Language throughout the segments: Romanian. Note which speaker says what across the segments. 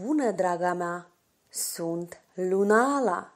Speaker 1: Bună, draga mea! Sunt Lunala!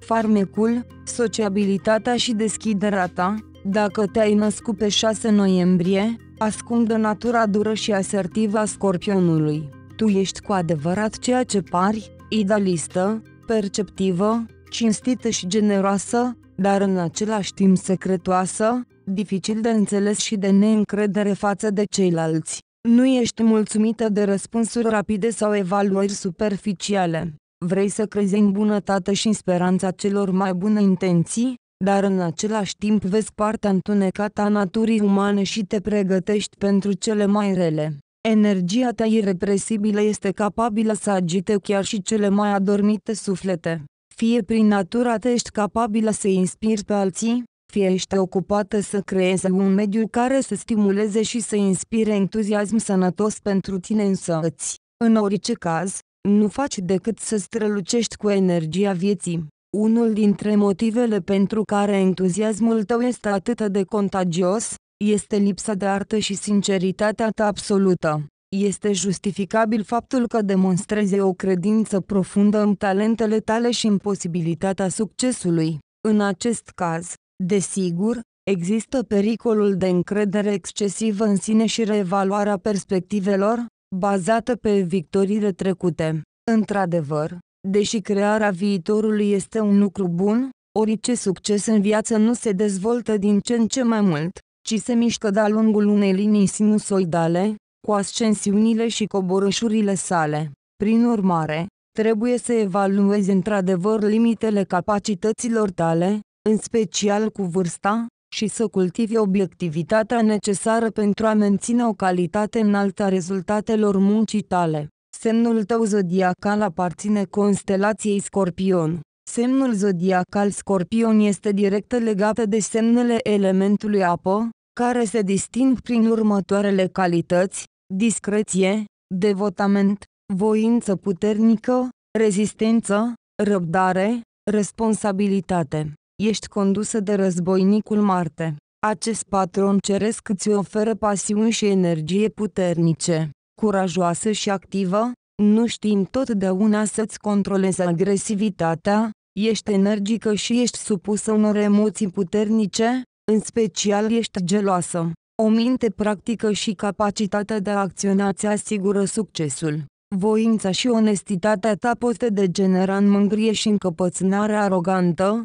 Speaker 1: Farmecul, sociabilitatea și deschiderea ta, dacă te-ai născut pe 6 noiembrie, ascundă natura dură și asertivă a scorpionului. Tu ești cu adevărat ceea ce pari, idealistă, perceptivă, cinstită și generoasă, dar în același timp secretoasă, dificil de înțeles și de neîncredere față de ceilalți. Nu ești mulțumită de răspunsuri rapide sau evaluări superficiale. Vrei să crezi în bunătate și în speranța celor mai bune intenții, dar în același timp vezi partea întunecată a naturii umane și te pregătești pentru cele mai rele. Energia ta irepresibilă este capabilă să agite chiar și cele mai adormite suflete. Fie prin natura te ești capabilă să inspiri pe alții, fie ești ocupată să creeze un mediu care să stimuleze și să inspire entuziasm sănătos pentru tine însăți. În orice caz, nu faci decât să strălucești cu energia vieții. Unul dintre motivele pentru care entuziasmul tău este atât de contagios, este lipsa de artă și sinceritatea ta absolută. Este justificabil faptul că demonstrezi o credință profundă în talentele tale și în posibilitatea succesului. În acest caz, Desigur, există pericolul de încredere excesivă în sine și reevaluarea perspectivelor, bazată pe victoriile trecute. Într-adevăr, deși crearea viitorului este un lucru bun, orice succes în viață nu se dezvoltă din ce în ce mai mult, ci se mișcă de-a lungul unei linii sinusoidale, cu ascensiunile și coborâșurile sale. Prin urmare, trebuie să evaluezi într-adevăr limitele capacităților tale, în special cu vârsta, și să cultive obiectivitatea necesară pentru a menține o calitate înaltă a rezultatelor muncii tale. Semnul tău zodiacal aparține constelației Scorpion. Semnul zodiacal Scorpion este direct legat de semnele elementului apă, care se disting prin următoarele calități, discreție, devotament, voință puternică, rezistență, răbdare, responsabilitate ești condusă de războinicul Marte. Acest patron ceresc îți oferă pasiuni și energie puternice, curajoasă și activă, nu știm totdeauna să-ți controlezi agresivitatea, ești energică și ești supusă unor emoții puternice, în special ești geloasă. O minte practică și capacitatea de a acționa ți asigură succesul. Voința și onestitatea ta pot degenera în mângrie și încăpățânare arogantă,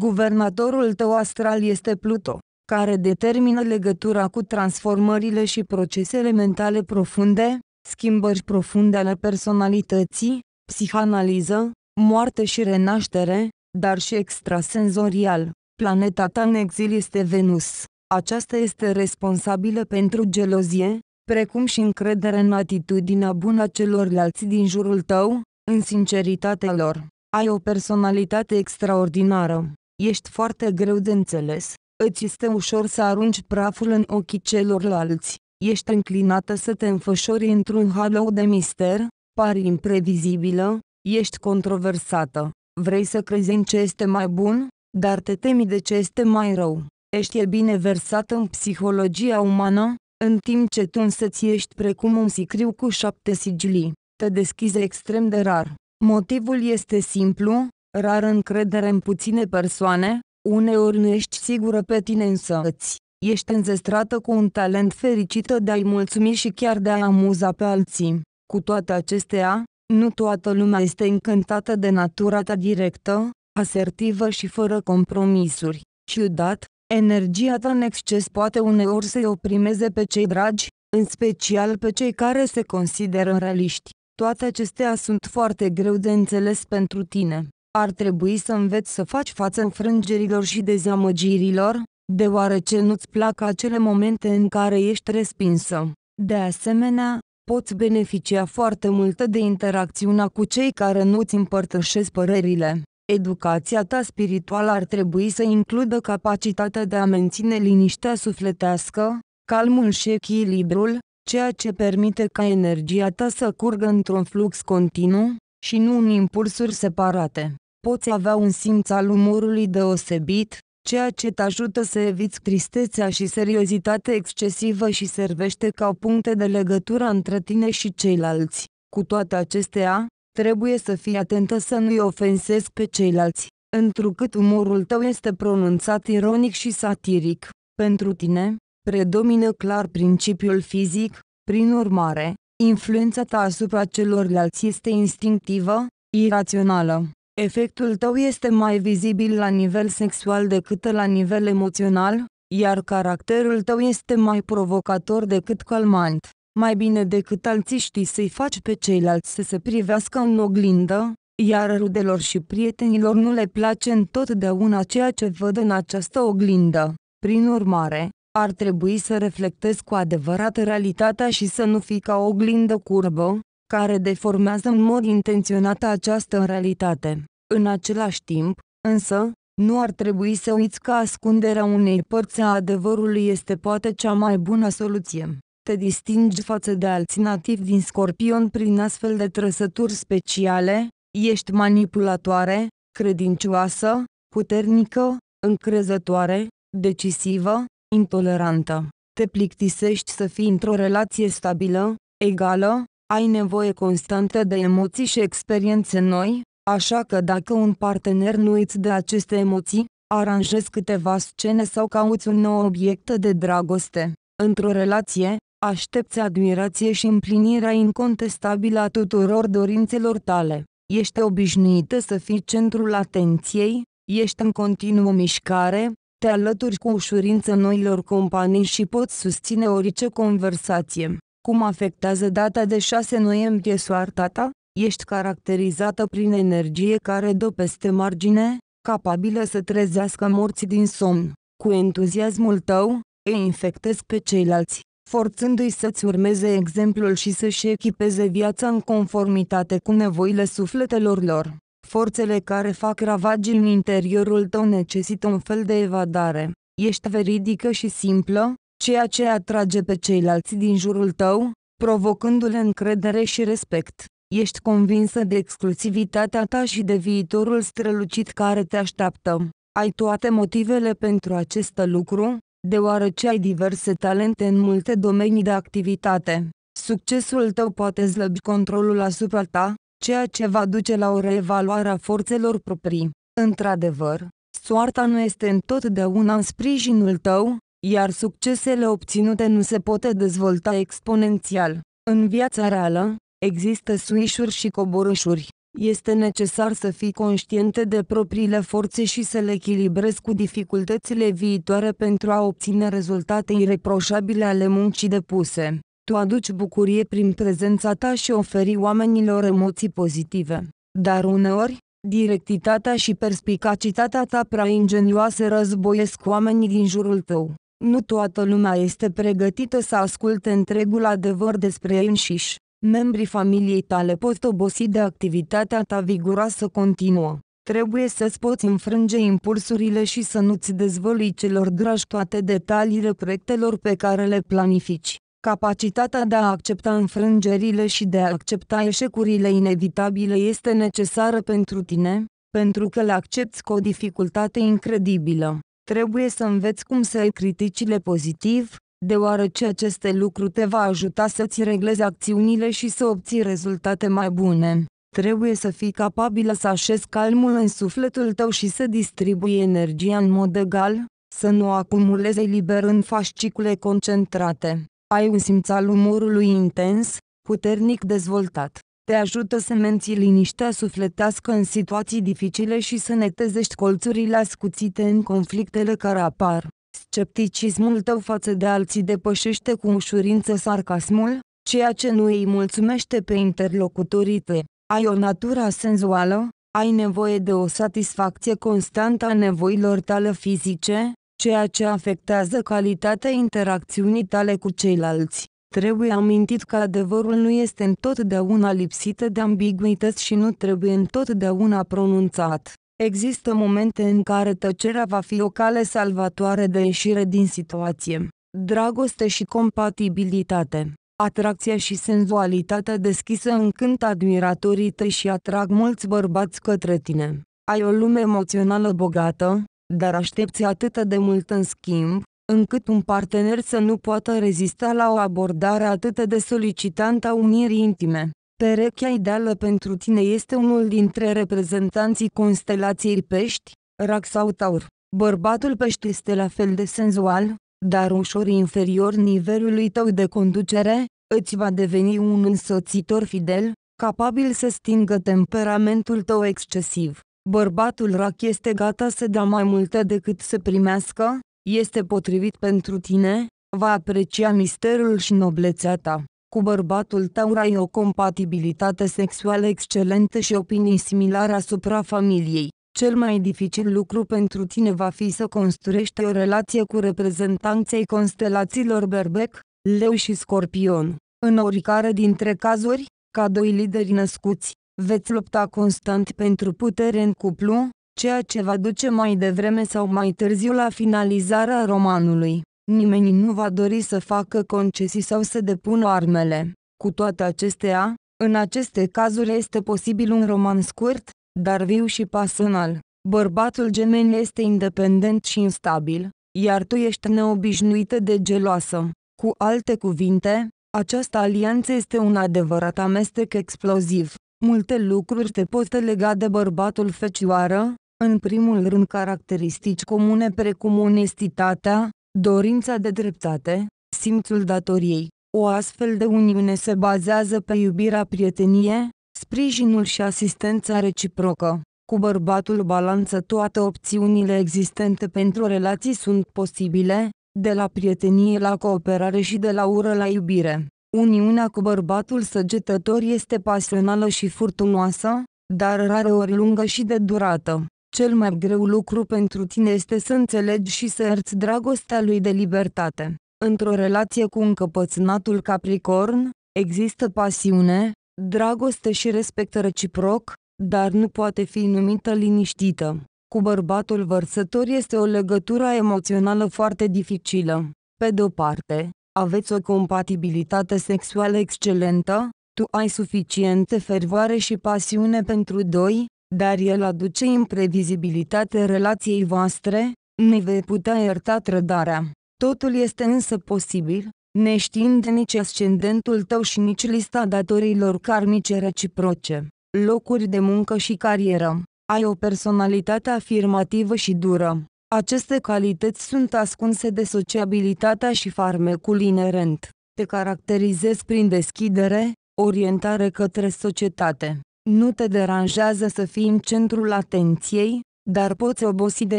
Speaker 1: Guvernatorul tău astral este Pluto, care determină legătura cu transformările și procesele mentale profunde, schimbări profunde ale personalității, psihanaliză, moarte și renaștere, dar și extrasenzorial. Planeta ta în exil este Venus. Aceasta este responsabilă pentru gelozie, precum și încredere în atitudinea bună a celorlalți din jurul tău, în sinceritatea lor. Ai o personalitate extraordinară. Ești foarte greu de înțeles, îți este ușor să arunci praful în ochii celorlalți, ești înclinată să te înfășori într-un halo de mister, pari imprevizibilă, ești controversată, vrei să crezi în ce este mai bun, dar te temi de ce este mai rău. Ești e bine versată în psihologia umană, în timp ce tu însă însă-ți ești precum un sicriu cu șapte sigilii, te deschizi extrem de rar. Motivul este simplu, rar încredere în puține persoane, uneori nu ești sigură pe tine însăți, ești înzestrată cu un talent fericită de a-i mulțumi și chiar de a amuza pe alții. Cu toate acestea, nu toată lumea este încântată de natura ta directă, asertivă și fără compromisuri. Ciudat, energia ta în exces poate uneori să-i oprimeze pe cei dragi, în special pe cei care se consideră realiști. Toate acestea sunt foarte greu de înțeles pentru tine ar trebui să înveți să faci față înfrângerilor și dezamăgirilor, deoarece nu-ți plac acele momente în care ești respinsă. De asemenea, poți beneficia foarte mult de interacțiunea cu cei care nu-ți împărtășesc părerile. Educația ta spirituală ar trebui să includă capacitatea de a menține liniștea sufletească, calmul și echilibrul, ceea ce permite ca energia ta să curgă într-un flux continuu și nu în impulsuri separate poți avea un simț al umorului deosebit, ceea ce te ajută să eviți tristețea și seriozitatea excesivă și servește ca puncte de legătură între tine și ceilalți. Cu toate acestea, trebuie să fii atentă să nu-i ofensezi pe ceilalți, întrucât umorul tău este pronunțat ironic și satiric. Pentru tine, predomină clar principiul fizic, prin urmare, influența ta asupra celorlalți este instinctivă, irațională. Efectul tău este mai vizibil la nivel sexual decât la nivel emoțional, iar caracterul tău este mai provocator decât calmant. Mai bine decât alții știi să-i faci pe ceilalți să se privească în oglindă, iar rudelor și prietenilor nu le place întotdeauna ceea ce văd în această oglindă. Prin urmare, ar trebui să reflectezi cu adevărat realitatea și să nu fii ca o oglindă curbă, care deformează în mod intenționat această realitate. În același timp, însă, nu ar trebui să uiți că ascunderea unei părți a adevărului este poate cea mai bună soluție. Te distingi față de alții nativi din scorpion prin astfel de trăsături speciale, ești manipulatoare, credincioasă, puternică, încrezătoare, decisivă, intolerantă. Te plictisești să fii într-o relație stabilă, egală, ai nevoie constantă de emoții și experiențe noi, așa că dacă un partener nu îți dă aceste emoții, aranjezi câteva scene sau cauți un nou obiect de dragoste. Într-o relație, aștepți admirație și împlinirea incontestabilă a tuturor dorințelor tale. Ești obișnuită să fii centrul atenției, ești în continuă mișcare, te alături cu ușurință noilor companii și poți susține orice conversație. Cum afectează data de 6 noiembrie soarta ta? Ești caracterizată prin energie care dă peste margine, capabilă să trezească morții din somn. Cu entuziasmul tău, îi infectezi pe ceilalți, forțându-i să-ți urmeze exemplul și să-și echipeze viața în conformitate cu nevoile sufletelor lor. Forțele care fac ravagi în interiorul tău necesită un fel de evadare. Ești veridică și simplă, ceea ce atrage pe ceilalți din jurul tău, provocându-le încredere și respect. Ești convinsă de exclusivitatea ta și de viitorul strălucit care te așteaptă. Ai toate motivele pentru acest lucru, deoarece ai diverse talente în multe domenii de activitate. Succesul tău poate slăbi controlul asupra ta, ceea ce va duce la o reevaluare a forțelor proprii. Într-adevăr, soarta nu este întotdeauna în sprijinul tău, iar succesele obținute nu se pot dezvolta exponențial. În viața reală, există suișuri și coborâșuri. Este necesar să fii conștiente de propriile forțe și să le echilibrezi cu dificultățile viitoare pentru a obține rezultate ireproșabile ale muncii depuse. Tu aduci bucurie prin prezența ta și oferi oamenilor emoții pozitive. Dar uneori, directitatea și perspicacitatea ta prea ingenioase războiesc oamenii din jurul tău. Nu toată lumea este pregătită să asculte întregul adevăr despre ei înșiși. Membrii familiei tale pot obosi de activitatea ta viguroasă continuă. Trebuie să-ți poți înfrânge impulsurile și să nu-ți dezvălui celor dragi toate detaliile proiectelor pe care le planifici. Capacitatea de a accepta înfrângerile și de a accepta eșecurile inevitabile este necesară pentru tine, pentru că le accepti cu o dificultate incredibilă. Trebuie să înveți cum să ai criticile pozitiv, deoarece aceste lucruri te va ajuta să-ți reglezi acțiunile și să obții rezultate mai bune. Trebuie să fii capabilă să așezi calmul în sufletul tău și să distribui energia în mod egal, să nu acumulezi liber în fascicule concentrate. Ai un simț al umorului intens, puternic dezvoltat te ajută să menții liniștea sufletească în situații dificile și să netezești colțurile ascuțite în conflictele care apar. Scepticismul tău față de alții depășește cu ușurință sarcasmul, ceea ce nu îi mulțumește pe interlocutorii tăi. Ai o natură senzuală, ai nevoie de o satisfacție constantă a nevoilor tale fizice, ceea ce afectează calitatea interacțiunii tale cu ceilalți. Trebuie amintit că adevărul nu este întotdeauna lipsită de ambiguități și nu trebuie întotdeauna pronunțat. Există momente în care tăcerea va fi o cale salvatoare de ieșire din situație. Dragoste și compatibilitate Atracția și senzualitatea deschisă încânt admiratorii tăi și atrag mulți bărbați către tine. Ai o lume emoțională bogată, dar aștepți atât de mult în schimb, încât un partener să nu poată rezista la o abordare atât de solicitantă a unirii intime. Perechea ideală pentru tine este unul dintre reprezentanții constelației pești, rac sau taur. Bărbatul pești este la fel de senzual, dar ușor inferior nivelului tău de conducere, îți va deveni un însoțitor fidel, capabil să stingă temperamentul tău excesiv. Bărbatul rac este gata să dea mai multe decât să primească, este potrivit pentru tine, va aprecia misterul și noblețea ta. Cu bărbatul tău ai o compatibilitate sexuală excelentă și opinii similare asupra familiei. Cel mai dificil lucru pentru tine va fi să construiești o relație cu reprezentanței constelațiilor Berbec, Leu și Scorpion. În oricare dintre cazuri, ca doi lideri născuți, veți lupta constant pentru putere în cuplu, ceea ce va duce mai devreme sau mai târziu la finalizarea romanului. Nimeni nu va dori să facă concesii sau să depună armele. Cu toate acestea, în aceste cazuri este posibil un roman scurt, dar viu și pasional. Bărbatul gemen este independent și instabil, iar tu ești neobișnuită de geloasă. Cu alte cuvinte, această alianță este un adevărat amestec exploziv. Multe lucruri te pot lega de bărbatul fecioară, în primul rând caracteristici comune precum onestitatea, dorința de dreptate, simțul datoriei. O astfel de uniune se bazează pe iubirea prietenie, sprijinul și asistența reciprocă. Cu bărbatul balanță toate opțiunile existente pentru relații sunt posibile, de la prietenie la cooperare și de la ură la iubire. Uniunea cu bărbatul săgetător este pasională și furtunoasă, dar rareori lungă și de durată. Cel mai greu lucru pentru tine este să înțelegi și să erți dragostea lui de libertate. Într-o relație cu încăpățânatul Capricorn, există pasiune, dragoste și respect reciproc, dar nu poate fi numită liniștită. Cu bărbatul vărsător este o legătură emoțională foarte dificilă. Pe de-o parte, aveți o compatibilitate sexuală excelentă, tu ai suficiente fervoare și pasiune pentru doi, dar el aduce imprevizibilitate relației voastre, ne vei putea ierta trădarea. Totul este însă posibil, neștiind nici ascendentul tău și nici lista datorilor karmice reciproce, locuri de muncă și carieră. Ai o personalitate afirmativă și dură. Aceste calități sunt ascunse de sociabilitatea și farmecul inerent. Te caracterizezi prin deschidere, orientare către societate, nu te deranjează să fii în centrul atenției, dar poți obosi de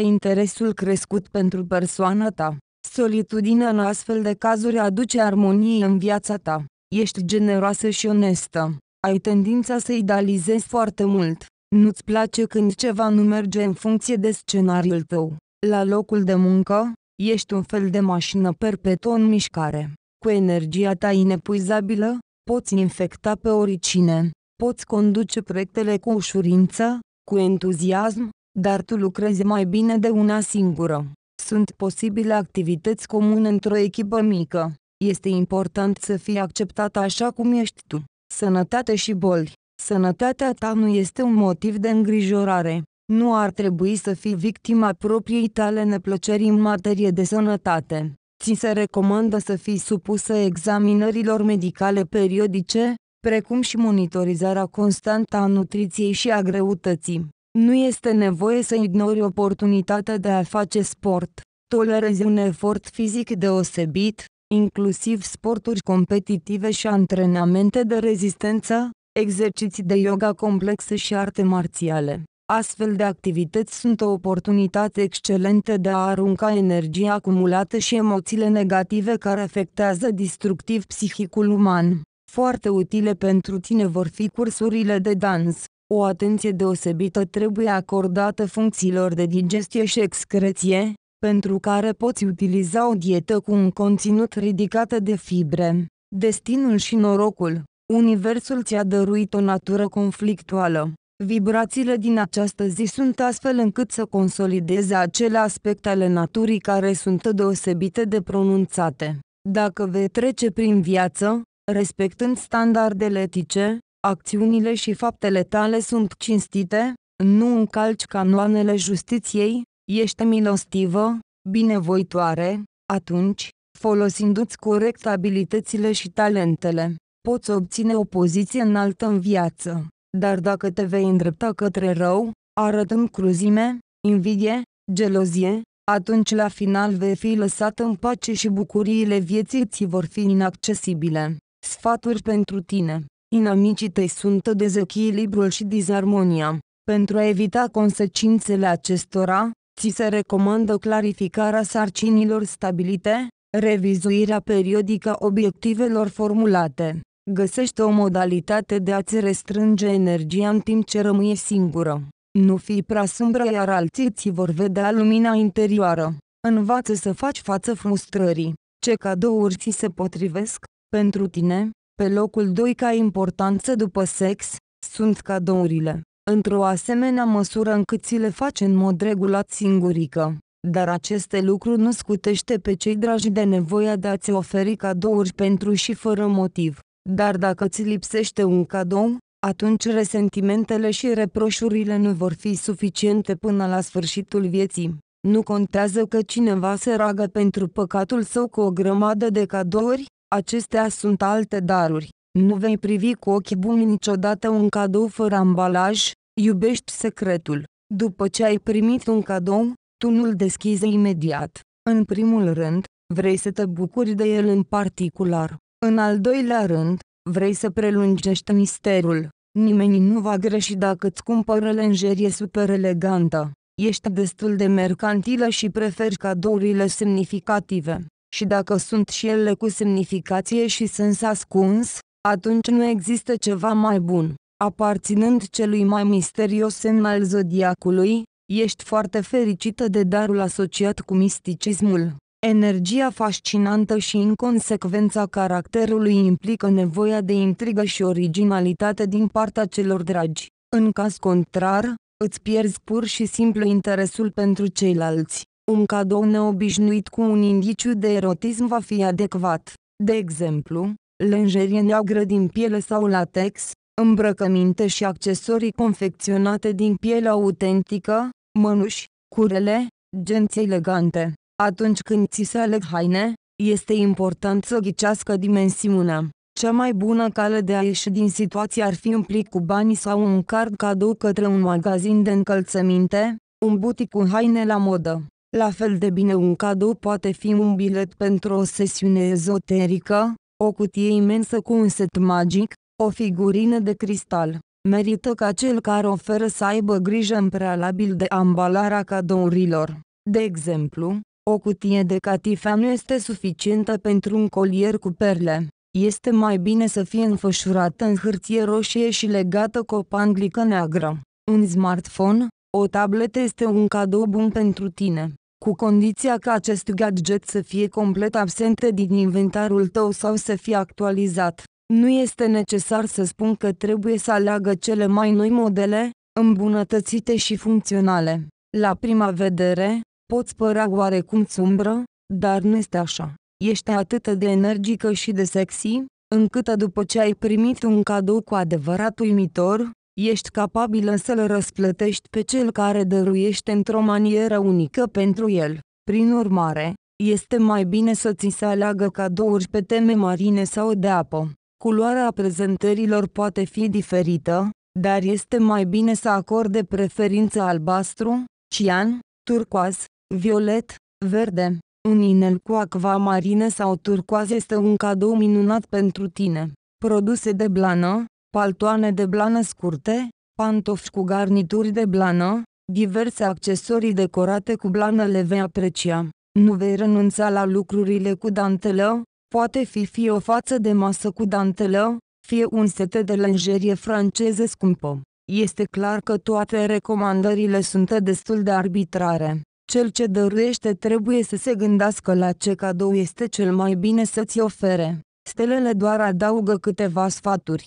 Speaker 1: interesul crescut pentru persoana ta. Solitudinea în astfel de cazuri aduce armonie în viața ta. Ești generoasă și onestă. Ai tendința să idealizezi foarte mult. Nu-ți place când ceva nu merge în funcție de scenariul tău. La locul de muncă, ești un fel de mașină perpetuă în mișcare. Cu energia ta inepuizabilă, poți infecta pe oricine. Poți conduce proiectele cu ușurință, cu entuziasm, dar tu lucrezi mai bine de una singură. Sunt posibile activități comune într-o echipă mică. Este important să fii acceptat așa cum ești tu. Sănătate și boli. Sănătatea ta nu este un motiv de îngrijorare. Nu ar trebui să fii victima propriei tale neplăceri în materie de sănătate. Ți se recomandă să fii supusă examinărilor medicale periodice, precum și monitorizarea constantă a nutriției și a greutății. Nu este nevoie să ignori oportunitatea de a face sport. Tolerezi un efort fizic deosebit, inclusiv sporturi competitive și antrenamente de rezistență, exerciții de yoga complexe și arte marțiale. Astfel de activități sunt o oportunitate excelentă de a arunca energia acumulată și emoțiile negative care afectează distructiv psihicul uman. Foarte utile pentru tine vor fi cursurile de dans. O atenție deosebită trebuie acordată funcțiilor de digestie și excreție, pentru care poți utiliza o dietă cu un conținut ridicat de fibre. Destinul și norocul. Universul ți-a dăruit o natură conflictuală. Vibrațiile din această zi sunt astfel încât să consolideze acele aspecte ale naturii care sunt deosebite de pronunțate. Dacă vei trece prin viață, respectând standardele etice, acțiunile și faptele tale sunt cinstite, nu încalci canoanele justiției, ești milostivă, binevoitoare, atunci, folosindu-ți corect abilitățile și talentele, poți obține o poziție înaltă în viață. Dar dacă te vei îndrepta către rău, arătând cruzime, invidie, gelozie, atunci la final vei fi lăsat în pace și bucuriile vieții ți vor fi inaccesibile. Sfaturi pentru tine. Inamicii tăi sunt dezechilibrul și disarmonia. Pentru a evita consecințele acestora, ți se recomandă clarificarea sarcinilor stabilite, revizuirea periodică obiectivelor formulate. Găsește o modalitate de a-ți restrânge energia în timp ce rămâi singură. Nu fi prea sâmbră iar alții ți vor vedea lumina interioară. Învață să faci față frustrării. Ce cadouri ți se potrivesc? Pentru tine, pe locul 2 ca importanță după sex, sunt cadourile, într-o asemenea măsură încât ți le faci în mod regulat singurică. Dar aceste lucruri nu scutește pe cei dragi de nevoia de a-ți oferi cadouri pentru și fără motiv. Dar dacă ți lipsește un cadou, atunci resentimentele și reproșurile nu vor fi suficiente până la sfârșitul vieții. Nu contează că cineva se ragă pentru păcatul său cu o grămadă de cadouri, Acestea sunt alte daruri. Nu vei privi cu ochi buni niciodată un cadou fără ambalaj, iubești secretul. După ce ai primit un cadou, tu nu-l deschizi imediat. În primul rând, vrei să te bucuri de el în particular. În al doilea rând, vrei să prelungești misterul. Nimeni nu va greși dacă îți cumpără lenjerie super elegantă. Ești destul de mercantilă și preferi cadourile semnificative și dacă sunt și ele cu semnificație și sens ascuns, atunci nu există ceva mai bun. Aparținând celui mai misterios semn al zodiacului, ești foarte fericită de darul asociat cu misticismul. Energia fascinantă și inconsecvența caracterului implică nevoia de intrigă și originalitate din partea celor dragi. În caz contrar, îți pierzi pur și simplu interesul pentru ceilalți. Un cadou neobișnuit cu un indiciu de erotism va fi adecvat. De exemplu, lenjerie neagră din piele sau latex, îmbrăcăminte și accesorii confecționate din piele autentică, mănuși, curele, genți elegante. Atunci când ți se aleg haine, este important să ghicească dimensiunea. Cea mai bună cale de a ieși din situație ar fi un plic cu bani sau un card cadou către un magazin de încălțăminte, un butic cu haine la modă. La fel de bine un cadou poate fi un bilet pentru o sesiune ezoterică, o cutie imensă cu un set magic, o figurină de cristal. Merită ca cel care oferă să aibă grijă în prealabil de ambalarea cadourilor. De exemplu, o cutie de catifea nu este suficientă pentru un colier cu perle. Este mai bine să fie înfășurată în hârtie roșie și legată cu o panglică neagră. Un smartphone, o tabletă este un cadou bun pentru tine cu condiția ca acest gadget să fie complet absent din inventarul tău sau să fie actualizat. Nu este necesar să spun că trebuie să aleagă cele mai noi modele, îmbunătățite și funcționale. La prima vedere, poți părea oarecum sumbră, dar nu este așa. Ești atât de energică și de sexy, încât după ce ai primit un cadou cu adevărat uimitor, ești capabilă să-l răsplătești pe cel care dăruiește într-o manieră unică pentru el. Prin urmare, este mai bine să ți se aleagă cadouri pe teme marine sau de apă. Culoarea prezentărilor poate fi diferită, dar este mai bine să acorde preferință albastru, cian, turcoaz, violet, verde. Un inel cu acva marine sau turcoaz este un cadou minunat pentru tine. Produse de blană, paltoane de blană scurte, pantofi cu garnituri de blană, diverse accesorii decorate cu blană le vei aprecia. Nu vei renunța la lucrurile cu dantelă, poate fi fie o față de masă cu dantelă, fie un set de lenjerie franceză scumpă. Este clar că toate recomandările sunt destul de arbitrare. Cel ce dăruiește trebuie să se gândească la ce cadou este cel mai bine să-ți ofere. Stelele doar adaugă câteva sfaturi.